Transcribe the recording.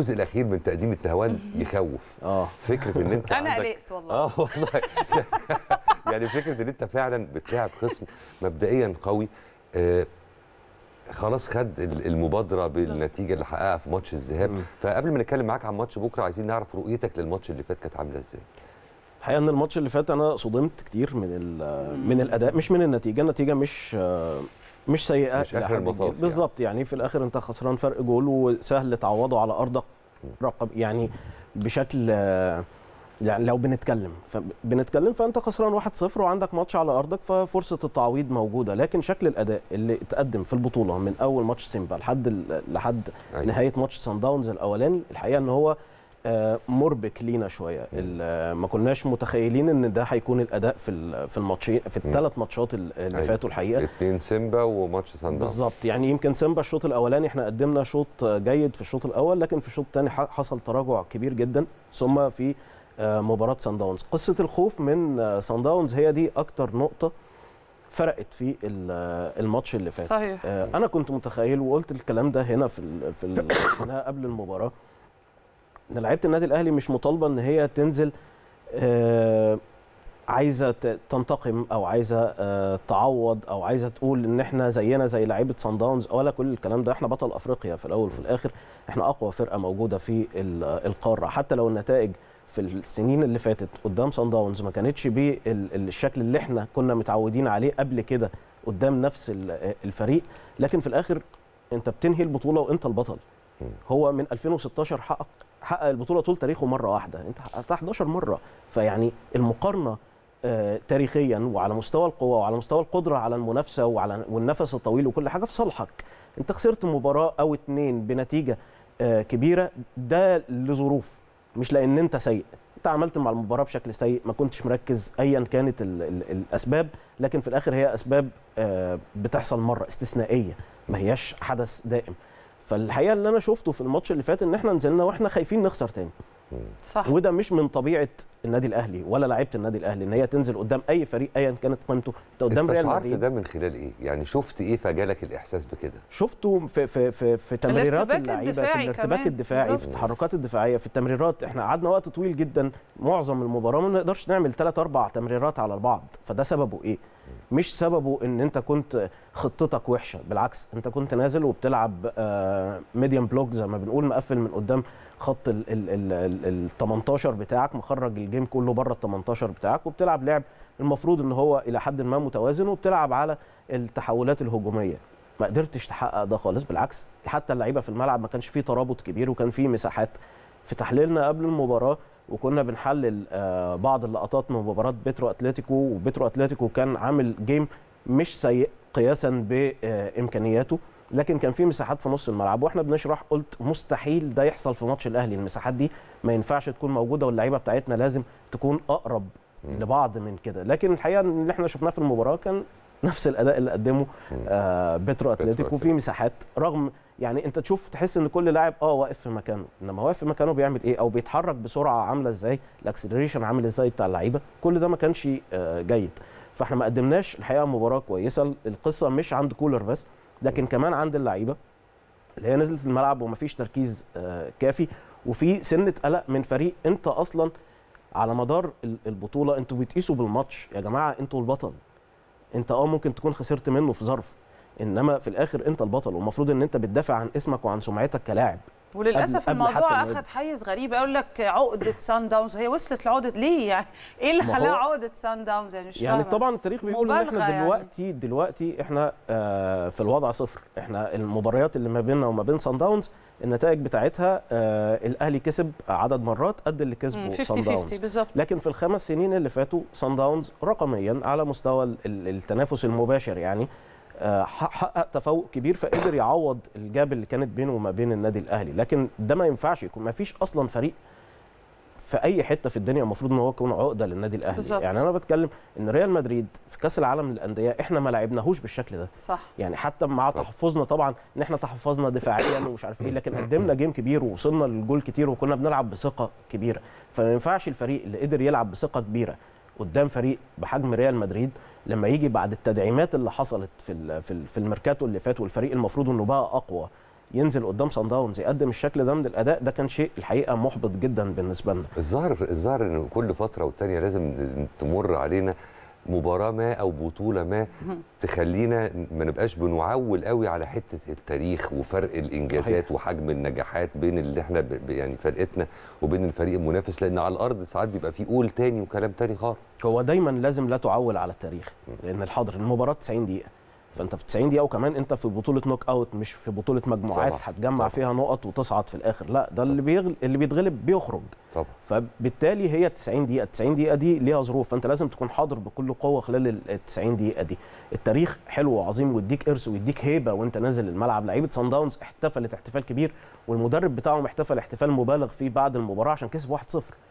الجزء الاخير من تقديم التهوان يخوف اه فكره ان انت انا قلقت والله اه والله يعني فكره ان انت فعلا بتلاعب خصم مبدئيا قوي آه خلاص خد المبادره بالنتيجه اللي حققها في ماتش الذهاب فقبل ما نتكلم معاك عن ماتش بكره عايزين نعرف رؤيتك للماتش اللي فات كانت عامله ازاي الحقيقه ان الماتش اللي فات انا صدمت كتير من من الاداء مش من النتيجه النتيجه مش آه، مش سيئه مش اخر المطاف يعني. بالظبط يعني. يعني في الاخر انت خسران فرق جول وسهل تعوضه على ارضك رقم يعني بشكل يعني لو بنتكلم بنتكلم فانت خسران 1-0 وعندك ماتش على ارضك ففرصه التعويض موجوده لكن شكل الاداء اللي اتقدم في البطوله من اول ماتش سيمبا لحد لحد أيوة. نهايه ماتش سان داونز الاولاني الحقيقه ان هو آه، مربك لينا شويه آه، ما كناش متخيلين ان ده هيكون الاداء في في الماتشين في الثلاث ماتشات اللي أيوة. فاتوا الحقيقه اثنين سيمبا وماتش سان بالظبط يعني يمكن سيمبا الشوط الاولاني احنا قدمنا شوط جيد في الشوط الاول لكن في الشوط الثاني حصل تراجع كبير جدا ثم في آه، مباراه سان داونز قصه الخوف من سان داونز هي دي اكتر نقطه فرقت في الماتش اللي فات صحيح. انا كنت متخيل وقلت الكلام ده هنا في في قبل المباراه ان لعيبه النادي الاهلي مش مطالبه ان هي تنزل آه، عايزه تنتقم او عايزه آه، تعوض او عايزه تقول ان احنا زينا زي لعيبه سان داونز ولا كل الكلام ده احنا بطل افريقيا في الاول وفي الاخر احنا اقوى فرقه موجوده في القاره حتى لو النتائج في السنين اللي فاتت قدام سان داونز ما كانتش بالشكل اللي احنا كنا متعودين عليه قبل كده قدام نفس الفريق لكن في الاخر انت بتنهي البطوله وانت البطل هو من 2016 حقق حقق البطوله طول تاريخه مره واحده انت حققتها 11 مره فيعني المقارنه آه، تاريخيا وعلى مستوى القوه وعلى مستوى القدره على المنافسه وعلى والنفس الطويل وكل حاجه في صالحك انت خسرت مباراه او اتنين بنتيجه آه، كبيره ده لظروف مش لان انت سيء انت عملت مع المباراه بشكل سيء ما كنتش مركز ايا كانت الـ الـ الاسباب لكن في الاخر هي اسباب آه، بتحصل مره استثنائيه ما هياش حدث دائم فالحقيقه اللي انا شفته في الماتش اللي فات ان احنا نزلنا واحنا خايفين نخسر تاني صح وده مش من طبيعه النادي الاهلي ولا لعيبه النادي الاهلي ان هي تنزل قدام اي فريق ايا كانت قيمته انت قدام ريال مدريد ده من خلال ايه يعني شفت ايه فجالك الاحساس بكده شفته في في في, في تمريرات اللعيبه في الارتباك الدفاعي في التحركات الدفاعيه في التمريرات احنا قعدنا وقت طويل جدا معظم المباراه ما نقدرش نعمل 3 4 تمريرات على بعض فده سببه ايه مش سببه ان انت كنت خطتك وحشه بالعكس انت كنت نازل وبتلعب ميديم آه، بلوك زي ما بنقول مقفل من قدام خط ال 18 بتاعك مخرج الجيم كله بره ال 18 بتاعك وبتلعب لعب المفروض ان هو الى حد ما متوازن وبتلعب على التحولات الهجوميه ما قدرتش تحقق ده خالص بالعكس حتى اللعيبه في الملعب ما كانش فيه ترابط كبير وكان فيه مساحات في تحليلنا قبل المباراه وكنا بنحلل آه، بعض اللقطات من مباراه بترو اتلتيكو وبترو اتلتيكو كان عامل جيم مش سيء قياسا بامكانياته لكن كان في مساحات في نص الملعب واحنا بنشرح قلت مستحيل ده يحصل في ماتش الاهلي المساحات دي ما ينفعش تكون موجوده واللعيبه بتاعتنا لازم تكون اقرب لبعض من كده لكن الحقيقه اللي احنا شفناه في المباراه كان نفس الاداء اللي قدمه آه بترو اتلتيكو في مساحات رغم يعني انت تشوف تحس ان كل لاعب اه واقف في مكانه انما واقف في مكانه بيعمل ايه او بيتحرك بسرعه عامله ازاي الاكسلريشن عامل ازاي بتاع اللعيبه كل ده ما كانش آه جيد فاحنا ما قدمناش الحقيقه مباراه كويسه القصه مش عند كولر بس لكن كمان عند اللعيبه اللي هي نزلت الملعب ومفيش تركيز آه، كافي وفي سنه قلق من فريق انت اصلا على مدار البطوله انتوا بتقيسوا بالماتش يا جماعه انتوا البطل انت اه ممكن تكون خسرت منه في ظرف انما في الاخر انت البطل والمفروض ان انت بتدافع عن اسمك وعن سمعتك كلاعب وللاسف قبل الموضوع اخذ حيز غريب يقول لك عقده سان داونز هي وصلت لعقده ليه يعني ايه اللي خلاها عقده سان داونز يعني مش يعني طبعا التاريخ بيقول ان احنا دلوقتي يعني. دلوقتي احنا آه، في الوضع صفر احنا المباريات اللي ما بيننا وما بين سان داونز النتائج بتاعتها آه الاهلي كسب عدد مرات قد اللي كسبه سان داونز لكن في الخمس سنين اللي فاتوا سان داونز رقميا على مستوى التنافس المباشر يعني آه، حقق تفوق كبير فقدر يعوض الجاب اللي كانت بينه وما بين النادي الاهلي لكن ده ما ينفعش يكون ما فيش اصلا فريق في اي حته في الدنيا المفروض ان هو يكون عقده للنادي الاهلي بالزبط. يعني انا بتكلم ان ريال مدريد في كاس العالم للانديه احنا ما لعبناهوش بالشكل ده صح. يعني حتى مع تحفظنا طبعا ان احنا تحفظنا دفاعيا ومش عارف ايه لكن قدمنا جيم كبير ووصلنا للجول كتير وكنا بنلعب بثقه كبيره فما ينفعش الفريق اللي قدر يلعب بثقه كبيره قدام فريق بحجم ريال مدريد لما يجي بعد التدعيمات اللي حصلت في في الميركاتو اللي فات والفريق المفروض انه بقى اقوى ينزل قدام صن داونز يقدم الشكل ده من الاداء ده كان شيء الحقيقه محبط جدا بالنسبه لنا الظاهر الظاهر ان كل فتره والتانيه لازم تمر علينا مباراه ما او بطوله ما تخلينا ما نبقاش بنعول قوي على حته التاريخ وفرق الانجازات صحيح. وحجم النجاحات بين اللي احنا ب... يعني فرقتنا وبين الفريق المنافس لان على الارض ساعات بيبقى في قول تاني وكلام تاني خالص هو دايما لازم لا تعول على التاريخ لان الحاضر المباراه 90 دقيقه فانت في 90 دقيقه وكمان انت في بطوله نوك اوت مش في بطوله مجموعات طبعا. هتجمع طبعا. فيها نقط وتصعد في الاخر لا ده اللي بيغل... اللي بيتغلب بيخرج طبعا. فبالتالي هي 90 دقيقه 90 دقيقه دي ليها ظروف فانت لازم تكون حاضر بكل قوه خلال ال 90 دقيقه دي التاريخ حلو وعظيم ويديك ارث ويديك هيبه وانت نازل الملعب لعيبه سان داونز احتفلت احتفال كبير والمدرب بتاعهم احتفل احتفال مبالغ فيه بعد المباراه عشان كسب 1-0